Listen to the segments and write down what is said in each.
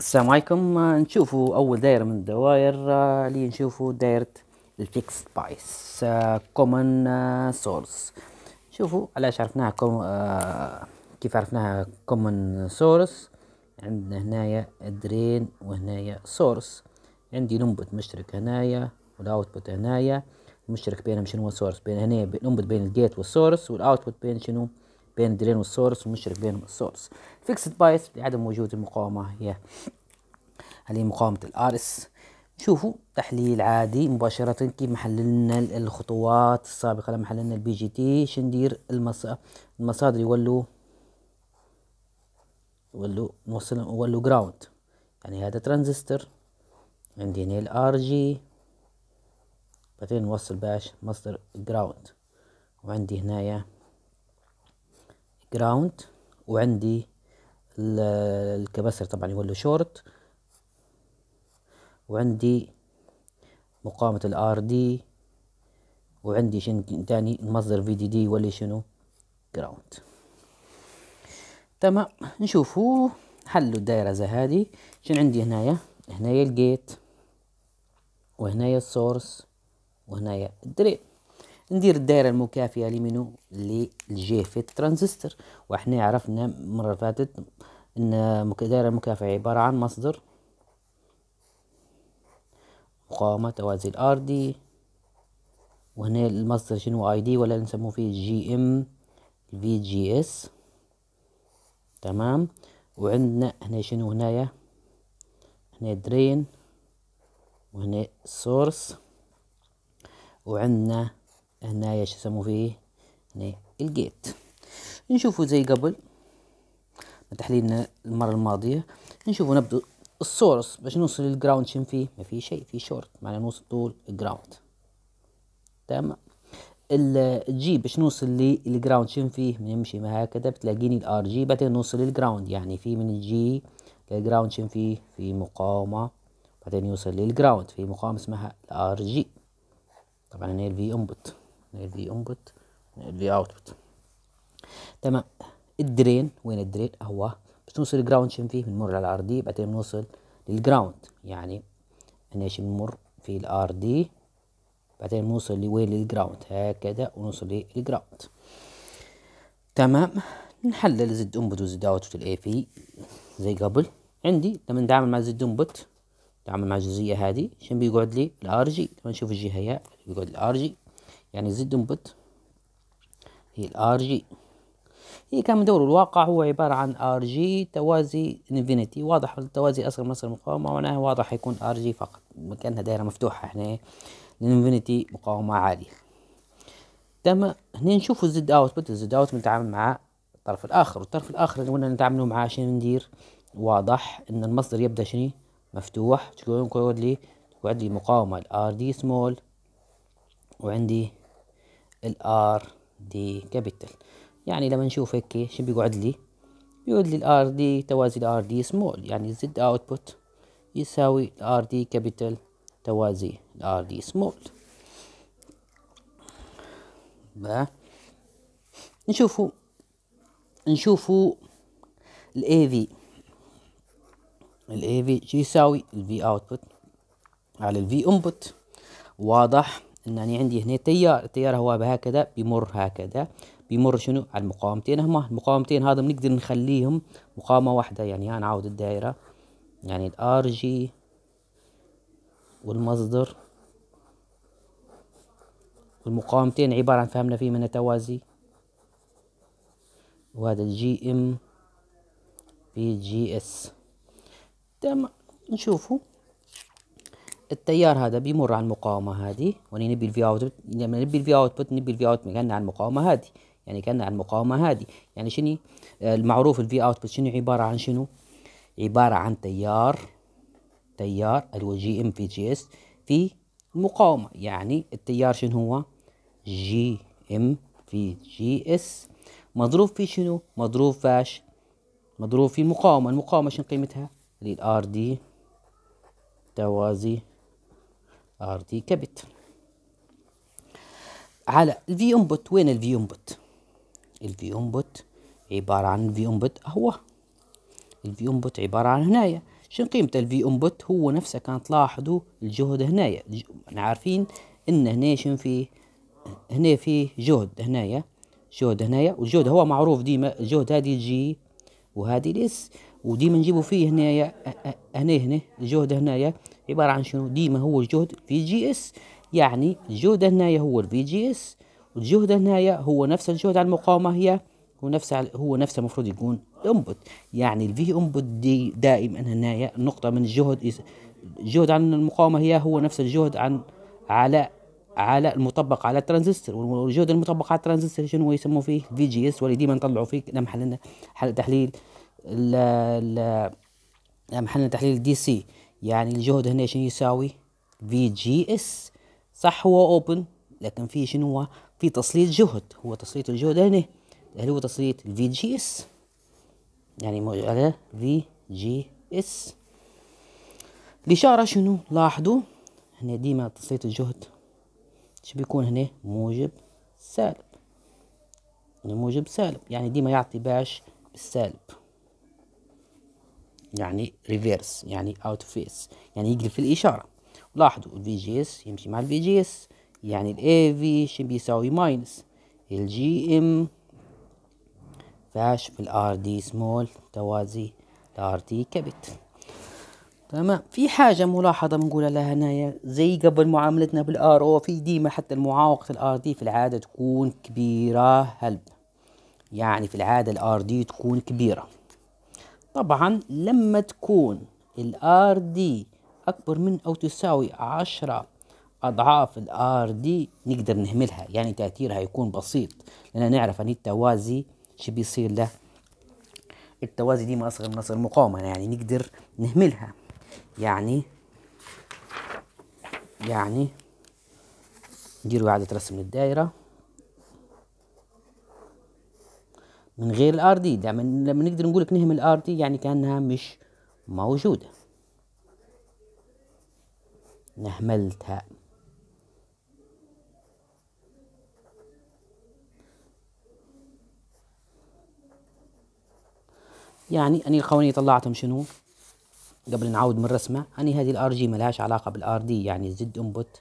السلام عليكم آه، نشوفوا اول دايره من الدوائر آه، اللي نشوفوا دايره الفيكس بايس كومن سورس شوفوا علاش عرفناها كوم آه، كيف عرفناها كومن سورس عندنا هنايا درين وهنايا سورس عندي ننبت مشترك هنايا والاوتبوت هنايا المشترك بينهم شنو هو سورس بين هنايا ننبت بين الجيت والسورس والاوتبوت بين شنو بين الدرين والسورس ومشترك بينهم السورس فيكسد بايس لعدم وجود المقاومة هي هذه مقاومة الار اس شوفوا تحليل عادي مباشرة كيف محللنا الخطوات السابقة لما حللنا البي جي تي شندير المصادر يولوا يولوا نوصل يولوا جراوند يعني هذا ترانزستور عندي هنا الار جي بعدين نوصل باش مصدر جراوند وعندي هنايا جراوند وعندي الكباسر طبعا له شورت وعندي مقاومة الار دي وعندي شن تاني مصدر في دي دي يولي شنو جراوند تمام نشوفو حلوا الدائرة زي هادي شن عندي هنايا هنايا الجيت وهنايا السورس وهنايا الدرين ندير الدائرة المكافئة لمنو للجي في إيه ترانزستور وإحنا عرفنا المرة فاتت أن الدائرة المكافئة عبارة عن مصدر مقاومة توازي الار دي وهنا المصدر شنو اي دي ولا نسموه فيه جي ام في جي اس تمام وعندنا هنا شنو هنايا هنا درين وهنا سورس وعندنا هنايا شو يسموه فيه هنا يعني الجيت نشوفوا زي قبل من تحليلنا المره الماضيه نشوفوا نبدا السورس باش نوصل للجراوند شن فيه ما في شيء في شورت معنا نوصل طول الجراوند تمام الجي باش نوصل للجراوند شن فيه نمشي ما هكذا بتلاقيني الار جي بعدين نوصل للجراوند يعني في من الجي للجراوند شن فيه في مقاومه بعدين يوصل للجراوند في مقاومه اسمها الار جي طبعا هنا الفي انبوت نقول لي انبوت نقول اوتبوت تمام الدرين وين الدرين هو بتوصل الجراوند شن فيه بنمر على الار دي بعدين بنوصل للجراوند يعني هنا شي بنمر في الار دي بعدين بنوصل لوين للجراوند هكذا ونوصل للجراوند تمام نحلل زد انبوت وزد اوتبوت الاي في زي قبل عندي لما نتعامل مع زد انبوت نتعامل مع الجزئيه هذه شن بيقعد لي الار جي نشوف الجهه هي بيقعد الار جي يعني زد انبوت هي الار جي هي كان دور الواقع هو عبارة عن ار جي توازي انفينيتي واضح التوازي اصغر من اصغر المقاومة معناها واضح يكون ار جي فقط كانها دائرة مفتوحة هنا الانفينيتي مقاومة عالية تم هنا نشوفوا الزد اوتبوت الزد اوتبوت بنتعامل مع الطرف الاخر والطرف الاخر اللي قلنا نتعاملوا معاه عشان ندير واضح ان المصدر يبدا شنو مفتوح تقول لي وعندي مقاومة الار دي سمول وعندي الار دي كابيتال يعني لما نشوف هيك شو بيقعد لي بيقعد لي الار دي توازي الار دي سمول يعني زد اوتبوت يساوي الار دي كابيتال توازي الار دي سمول نشوفو نشوفو ال في ال في شو يساوي ال V output على ال V input واضح يعني عندي هنا تيار التيار هو هكذا بيمر هكذا بيمر شنو على المقاومتين هما المقاومتين هذا بنقدر نخليهم مقاومة واحدة يعني عاود الدائرة يعني الار جي والمصدر والمقاومتين عبارة عن فهمنا فيه من توازي وهذا الجي ام بي جي اس تمام نشوفه التيار هذا بيمر على المقاومه هذه وني نبي الفي اوت لما نبي الفي اوتبوت نبي الفي اوت مكاننا على المقاومه هذه يعني كاننا على المقاومه هذه يعني شنو آه، المعروف الفي اوتبوت شنو عباره عن شنو عباره عن تيار تيار اللي هو جي ام في جي اس في المقاومه يعني التيار شنو هو جي ام في جي اس مضروب في شنو مضروب فاش مضروب في المقاومه المقاومه شنو قيمتها للار دي توازي ار دي كابيتال على الفي انبوت وين الفي انبوت الفي انبوت عبارة عن الفي انبوت اهو الفي انبوت عبارة عن هنايا شن قيمة الفي انبوت هو نفسه كان تلاحظوا الجهد هنايا احنا عارفين ان هنا شن فيه هنا فيه جهد هنايا جهد هنايا والجهد هو معروف ديما الجهد هذه جي وهذه الاس وديما نجيبوا فيه هنايا هنا هنا الجهد هنايا عبارة عن شنو ديما هو جهد في جي اس يعني الجهد هنايا هو الفي جي اس والجهد هنايا هو نفس الجهد على المقاومة هي هو نفس هو نفسه المفروض يكون الانبوت يعني الفي انبوت دي دائما هنايا نقطة من الجهد الجهد عن المقاومة هي هو نفس الجهد عن على على المطبق على الترانزستور والجهد المطبق على الترانزستور شنو يسموه فيه في جي اس واللي ديما نطلعوا فيه لما حللنا حل تحليل ال ل لما حللنا تحليل دي سي يعني الجهد هنا شنو يساوي في جي اس صح هو اوبن لكن في شنو هو في تسليط جهد هو تسليط الجهد هنا هل هو تسليط الفي جي اس يعني على في جي اس الإشارة شنو لاحظوا هنا ديما تسليط الجهد شو بيكون هنا موجب سالب يعني موجب سالب يعني ديما يعطي باش بالسالب يعني ريفيرس يعني اوت فيس يعني يقلب في الاشاره لاحظوا الفي جي اس يمشي مع الفي جي اس يعني الاي في شنو بيساوي ماينس الجي ام فاش في الار دي سمول توازي الار دي كبت تمام في حاجة ملاحظة بنقولها لها هنايا زي قبل معاملتنا بالار او في ديما حتى المعاوقة الار دي في العادة تكون كبيرة هلب يعني في العادة الار دي تكون كبيرة طبعا لما تكون الار دي اكبر من او تساوي 10 اضعاف الار دي نقدر نهملها يعني تاثيرها يكون بسيط لان نعرف ان التوازي شو بيصير له التوازي دي ما اصغر من اصغر مقاومه يعني نقدر نهملها يعني يعني ندير إعادة رسم للدائرة من غير الار دي لما نقدر نقول لك نهم الار دي يعني كانها مش موجوده نهملتها يعني أني القوانين طلعتهم شنو قبل نعود من الرسمة أني هذه الار جي ملهاش علاقة بالار دي يعني زد انبوت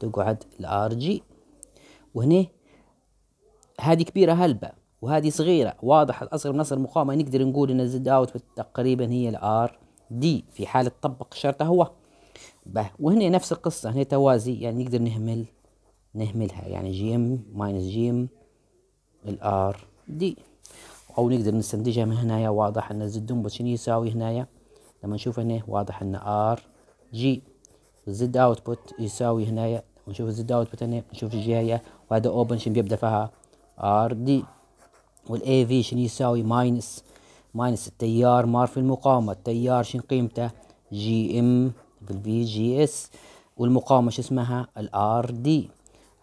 تقعد الار جي وهنا هذه كبيرة هلبة وهذه صغيرة واضح الأصغر من أصغر مقاومة يعني نقدر نقول إن الزد أوت تقريبا هي الآر دي في حالة طبق الشرط هو به وهنا نفس القصة هنا توازي يعني نقدر نهمل نهملها يعني جي ام ماينس جي ام الآر دي أو نقدر نستنتجها من هنايا واضح أن زد انبوت شنو يساوي هنايا لما نشوف هنا واضح أن آر جي زد أوتبوت يساوي هنايا ونشوف الزد اوتبوت هنا نشوف الجهه وهذا اوبن شنو بيبدا فيها ار دي والاي في شنو يساوي ماينس ماينس التيار مار في المقاومة التيار شنو قيمته جي ام في الفي جي اس والمقاومة شو اسمها الار دي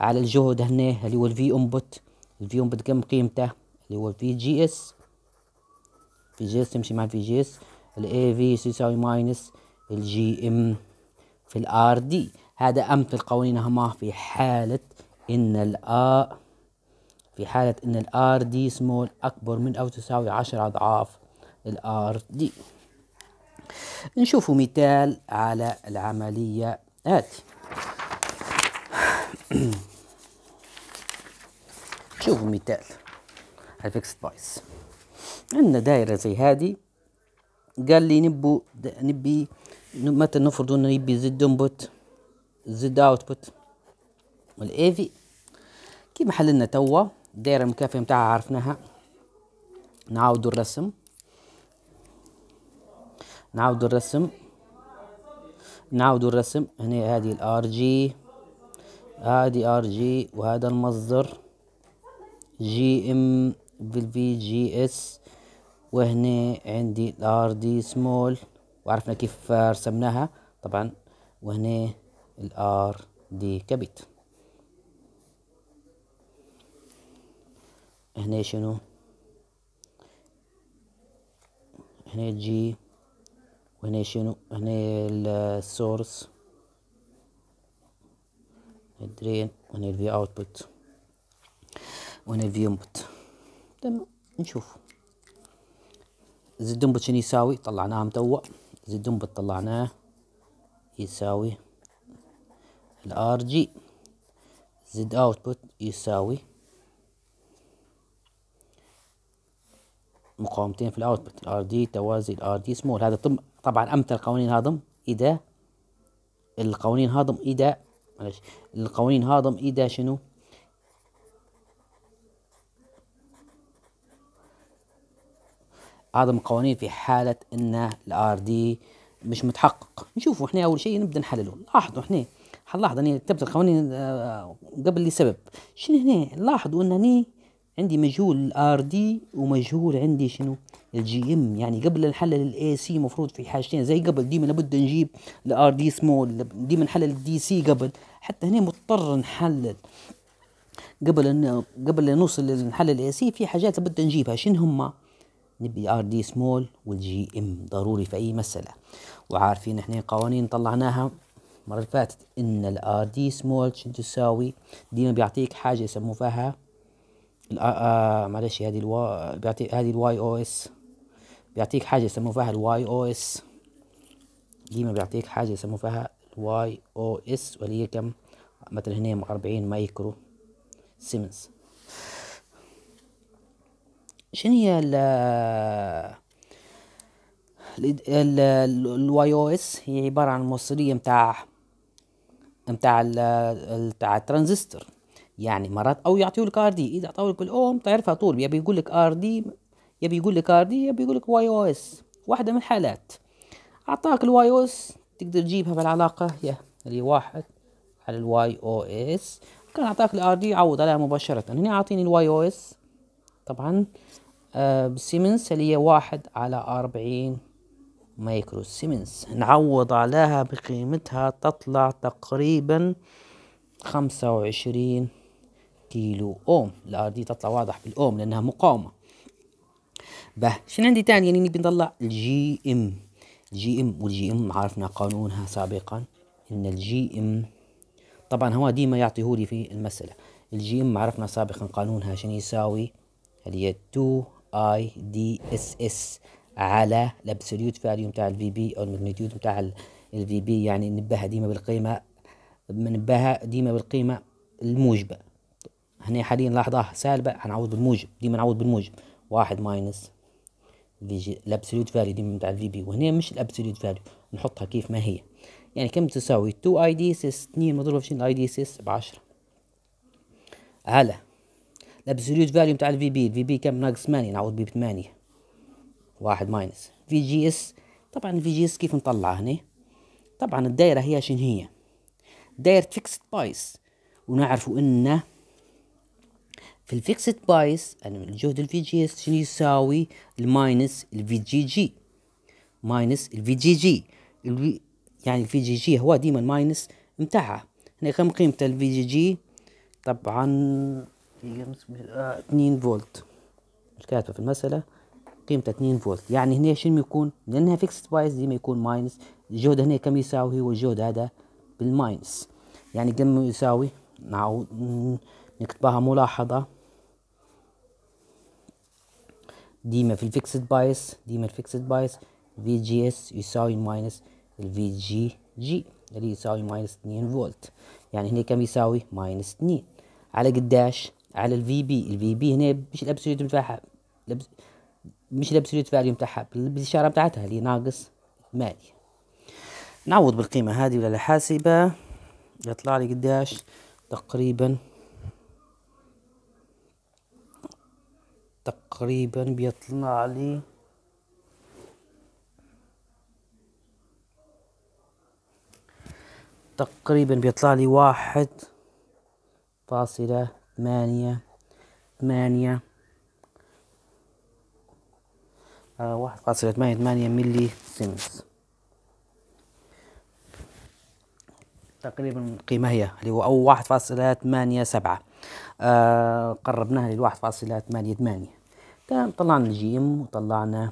على الجهد هنا اللي هو الفي انبوت الفي انبوت كم قيمته اللي هو الفي جي اس في جي اس تمشي مع الفي جي اس الاي في يساوي ماينس الجي ام في الار دي هذا امثل هما في حالة ان الار في حالة أن الار دي سمول أكبر من أو تساوي عشر أضعاف الار دي نشوف مثال على العملية هاتي شوفوا مثال على فيكس بايس عندنا دائرة زي هذه قال لي نبو نبي متى نفرض انه يبي زد انبوت زد اوتبوت والاي في كيما حللنا توا الدايره المكافيه متاعها عرفناها نعاودو الرسم نعاودو الرسم نعاودو الرسم هنا هذه الار جي هذه ار جي وهذا المصدر جي ام في جي اس وهنا عندي الار دي سمول وعرفنا كيف رسمناها طبعا وهنا الار دي كبيت هنا شنو هنا جي وهنا شنو هنا السورس الدرين وهنا الفي اوتبوت وهنا الفي انبوت تمام نشوف زد انبوت شنو يساوي طلعناها متوا زد انبوت طلعناه يساوي الار جي زد اوتبوت يساوي مقاومتين في الاوتبوت الار دي توازي الار دي سمول هذا طبعا امثل القوانين هاضم اذا القوانين هاضم اذا معلش القوانين هاضم اذا شنو هضم قوانين في حالة ان الار دي مش متحقق نشوفوا احنا اول شيء نبدا نحلله لاحظوا احنا هنلاحظ اني كتبت القوانين آه، قبل لسبب شنو هنا لاحظوا ان هني عندي مجهول الار دي ومجهول عندي شنو الجي ام يعني قبل نحلل الاي سي مفروض في حاجتين زي قبل ديما لابد نجيب الار دي سمول ديما نحلل الدي سي قبل حتى هنا مضطر نحلل قبل ان قبل ان نوصل نحلل الاي سي في حاجات لابد نجيبها شنو هما نبي ار دي سمول والجي ام ضروري في اي مساله وعارفين احنا قوانين طلعناها المره اللي فاتت ان الار دي سمول شنو تساوي ديما بيعطيك حاجه يسموها آه معلش هذه الوا بيعطي هذه الواي او اس بيعطيك حاجه يسموها فيها الواي او اس ديما بيعطيك حاجه يسموها فيها الواي او اس واللي هي كم مثلا هنا 40 مايكرو سيمنز شنو هي ال الواي او اس هي عباره عن موصليه متاع متاع ال... متاع الترانزستور يعني مرات او يعطيه لك ار دي اذا اعطاه لك الاوم تعرفها طول يا بيقول لك ار دي يا بيقول لك ار دي يا بيقول لك واي او اس واحده من الحالات اعطاك الواي او اس تقدر تجيبها بالعلاقه يا اللي واحد على الواي او اس كان اعطاك الار دي عوض عليها مباشره هنا اعطيني الواي او اس طبعا آه بسيمنس اللي هي واحد على أربعين مايكرو سيمنس نعوض عليها بقيمتها تطلع تقريبا خمسة وعشرين كيلو أوم الار دي تطلع واضح بالأوم لأنها مقاومة به شنو عندي ثاني يعني نبي نطلع الجي ام الجي ام والجي ام عرفنا قانونها سابقا ان الجي ام طبعا هو ديما يعطيه لي في المسألة الجي ام عرفنا سابقا قانونها شنو يساوي اللي هي 2 اي دي اس اس على الابسوليوت فاليو نتاع الفي بي او الماجنيتيود نتاع الفي بي يعني نبهها ديما بالقيمة نبهها ديما بالقيمة الموجبة هنا حاليا لاحظها سالبة هنعوض بالموجب ديما نعوض بالموجب واحد ماينس في جي الابسوليوت فاليو ديما نتاع الفي بي وهنا مش الابسوليوت فاليو نحطها كيف ما هي يعني كم تساوي تو اي دي سيس اثنين مضروبة في اي دي سيس بعشرة على هلا الابسوليوت فاليو نتاع الفي بي الفي بي كم ناقص ثمانية نعوض بيه بثمانية واحد ماينس في جي اس طبعا في جي اس كيف نطلعها هنا طبعا الدايرة هي شنو هي دايرة فيكسد بايس ونعرفوا ان في الفيكسد بايس أنا الجهد الفي جي اس شنو يساوي الماينس الفي جي جي ماينس الفي جي جي يعني الفي جي جي هو ديما الماينس متاعها هنا كم قيمة الفي جي جي طبعا اثنين فولت مش كاتبة في المسألة قيمة اثنين فولت يعني هنا شنو يكون لأنها فيكسد بايس ديما يكون ماينس الجهد هنا كم يساوي هو الجهد هذا بالماينس يعني كم يساوي نعود نكتبها ملاحظة ديما في الفيكسد بايس ديما الفيكسد بايس في جي اس يساوي ماينس الفي جي جي اللي يساوي ماينس 2 فولت يعني هنا كم يساوي ماينس 2 على قداش على الفي بي الفي بي هنا مش الابسوليوت بتاعها مش الابسوليوت فاليو بتاعها بالاشاره بتاعتها اللي ناقص 8 نعوض بالقيمه هذه ولا الحاسبه يطلع لي قداش تقريبا تقريبا بيطلع لي تقريبا بيطلع لي واحد فاصلة ثمانية ثمانية آه، واحد فاصلة ثمانية ثمانية ملي سنس تقريبا قيمة هي اللي هو أو واحد فاصلة ثمانية سبعة آه، قربناها للواحد فاصلة ثمانية ثمانية تمام طلعنا الجي ام وطلعنا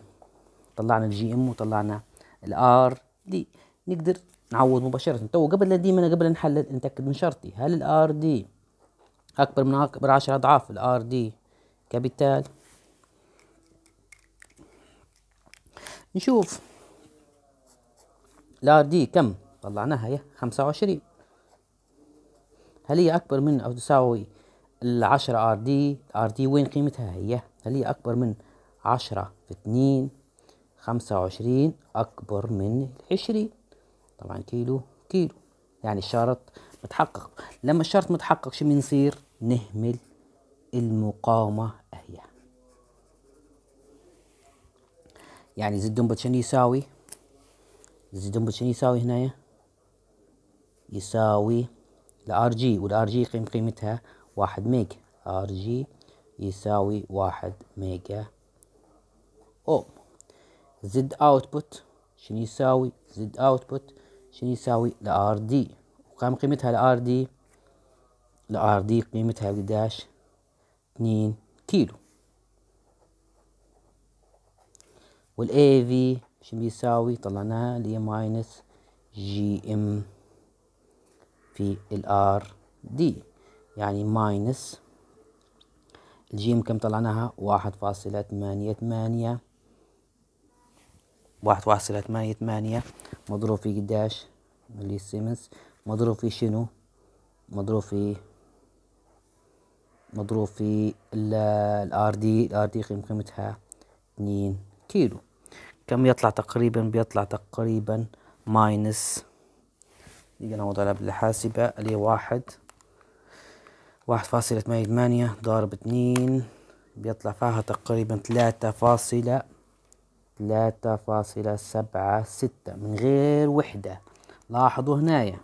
طلعنا الجي ام وطلعنا الار دي نقدر نعوض مباشرة تو قبل لا ديما قبل نحلل نتأكد من شرطي هل الار دي أكبر من أكبر عشرة أضعاف الار دي كابيتال نشوف الار دي كم طلعناها هي خمسة وعشرين هل هي أكبر من أو تساوي العشرة ار دي ار دي وين قيمتها هي خليه أكبر من عشرة في اتنين خمسة وعشرين أكبر من العشرين طبعا كيلو كيلو يعني الشرط متحقق لما الشرط متحقق شو بنصير نهمل المقاومة أهي يعني زد دمبل شنو يساوي زد دمبل شنو يساوي هنايا يساوي الار جي والار جي قيم قيمتها واحد ميج ار جي يساوي واحد ميجا أوم زد اوتبوت شنو يساوي زد اوتبوت شنو يساوي لار دي وكم قيمتها لار دي لار دي قيمتها قداش اتنين كيلو والاي في شنو بيساوي طلعناها اللي هي ماينس جي ام في الار دي يعني ماينس جيم كم طلعناها واحد فاصلة ثمانية ثمانية واحد فاصلة ثمانية ثمانية مضروب في قداش ملي سيمنز مضروب في شنو مضروب في مضروب في الار دي الار دي قيمتها اثنين كيلو كم يطلع تقريبا بيطلع تقريبا ماينس دقيقة نوضع بالحاسبة اللي واحد واحد فاصلة ثمانية تمانية ضارب اتنين بيطلع فيها تقريبا ثلاثة فاصلة ثلاثة فاصلة سبعة ستة من غير وحدة لاحظوا هنايا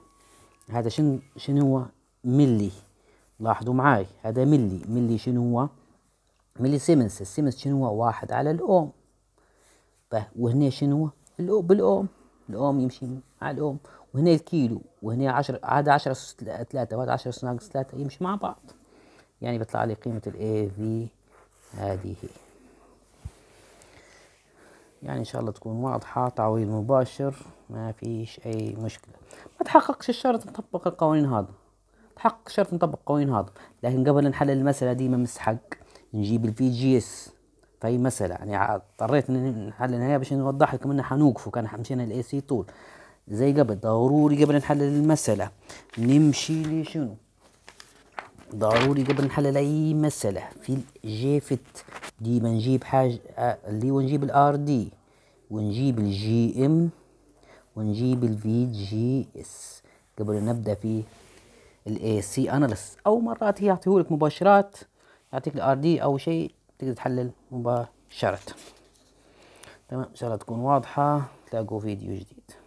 هذا شن شنو هو ملي لاحظوا معاي هذا ملي ملي شنو هو ملي سيمنس السيمنس شنو هو واحد على الأوم طيب وهنا شنو هو بالأوم الأوم يمشي مع الام وهنا الكيلو وهنا 10 عاد 10 اس 3 وهذا 10 اس ناقص 3 يمشي مع بعض يعني بيطلع لي قيمه الاي في هذه يعني ان شاء الله تكون واضحه تعويض مباشر ما فيش اي مشكله ما تحققش الشرط نطبق القوانين هذا تحقق شرط نطبق القوانين هذا لكن قبل نحلل المساله ديما مستحق نجيب الفي جي اس في مسألة يعني اضطريت نحللها باش نوضح لكم انه حنوقفوا كان مشينا الاي سي طول زي قبل ضروري قبل نحلل المسألة نمشي لشنو ضروري قبل نحلل أي مسألة في الجيفت ديما آه، نجيب حاجة اللي ونجيب الار دي ونجيب الجي ام ونجيب الفي جي اس قبل نبدأ في الاي سي اناليس او مرات هي يعطيهولك مباشرات يعطيك الار دي او شيء تقدر تحلل مباشرة تمام ان شاء الله تكون واضحة تلاقوا فيديو جديد